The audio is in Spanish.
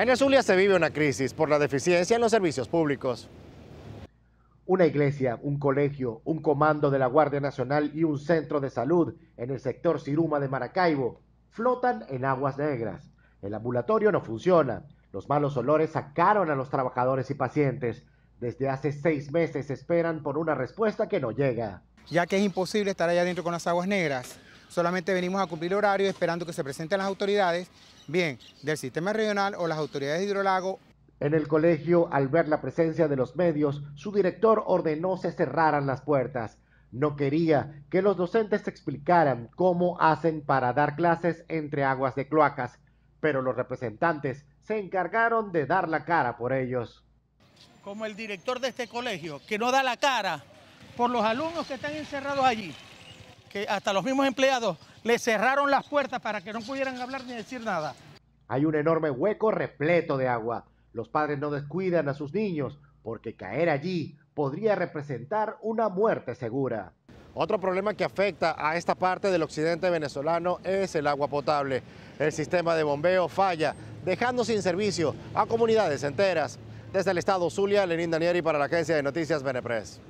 En Azulia se vive una crisis por la deficiencia en los servicios públicos. Una iglesia, un colegio, un comando de la Guardia Nacional y un centro de salud en el sector Ciruma de Maracaibo flotan en aguas negras. El ambulatorio no funciona. Los malos olores sacaron a los trabajadores y pacientes. Desde hace seis meses esperan por una respuesta que no llega. Ya que es imposible estar allá adentro con las aguas negras, solamente venimos a cumplir horario esperando que se presenten las autoridades, bien del sistema regional o las autoridades de hidrolago. En el colegio, al ver la presencia de los medios, su director ordenó se cerraran las puertas. No quería que los docentes explicaran cómo hacen para dar clases entre aguas de cloacas, pero los representantes se encargaron de dar la cara por ellos. Como el director de este colegio, que no da la cara por los alumnos que están encerrados allí que hasta los mismos empleados le cerraron las puertas para que no pudieran hablar ni decir nada. Hay un enorme hueco repleto de agua. Los padres no descuidan a sus niños porque caer allí podría representar una muerte segura. Otro problema que afecta a esta parte del occidente venezolano es el agua potable. El sistema de bombeo falla, dejando sin servicio a comunidades enteras. Desde el estado Zulia, Lenín Danieri para la agencia de noticias Benepress.